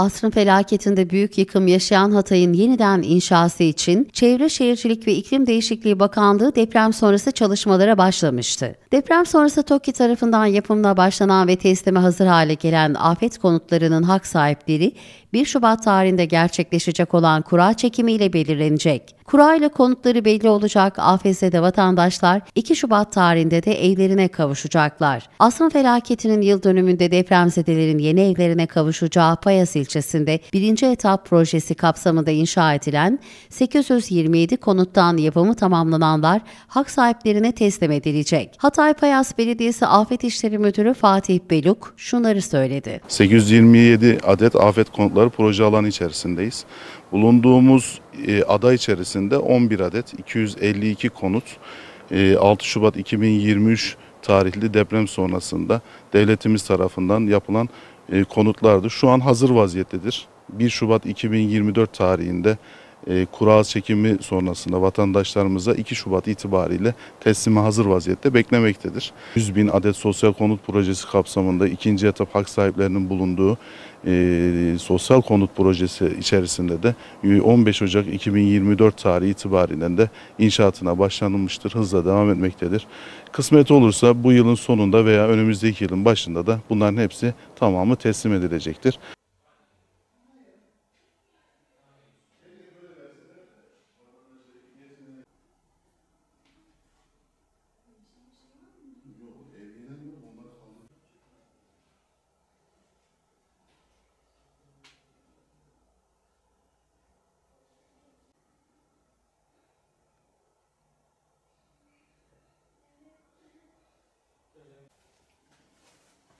Asrın felaketinde büyük yıkım yaşayan Hatay'ın yeniden inşası için Çevre Şehircilik ve İklim Değişikliği Bakanlığı deprem sonrası çalışmalara başlamıştı. Deprem sonrası TOKİ tarafından yapımına başlanan ve teslime hazır hale gelen afet konutlarının hak sahipleri 1 Şubat tarihinde gerçekleşecek olan kura çekimiyle belirlenecek. Kura ile konutları belli olacak AFS'de vatandaşlar 2 Şubat tarihinde de evlerine kavuşacaklar. Asrın felaketinin yıl dönümünde depremzedelerin yeni evlerine kavuşacağı Payas ilçesinde birinci etap projesi kapsamında inşa edilen 827 konuttan yapımı tamamlananlar hak sahiplerine teslim edilecek. Hatay Payas Belediyesi Afet İşleri Müdürü Fatih Beluk şunları söyledi. 827 adet afet konutları bulundukları proje alanı içerisindeyiz. Bulunduğumuz e, ada içerisinde 11 adet 252 konut 6 e, Şubat 2023 tarihli deprem sonrasında devletimiz tarafından yapılan e, konutlardı. Şu an hazır vaziyettedir. 1 Şubat 2024 tarihinde e, kura çekimi sonrasında vatandaşlarımıza 2 Şubat itibariyle teslime hazır vaziyette beklemektedir. 100 bin adet sosyal konut projesi kapsamında ikinci etap hak sahiplerinin bulunduğu e, sosyal konut projesi içerisinde de 15 e, Ocak 2024 tarihi itibarinden de inşaatına başlanılmıştır. Hızla devam etmektedir. Kısmet olursa bu yılın sonunda veya önümüzdeki yılın başında da bunların hepsi tamamı teslim edilecektir.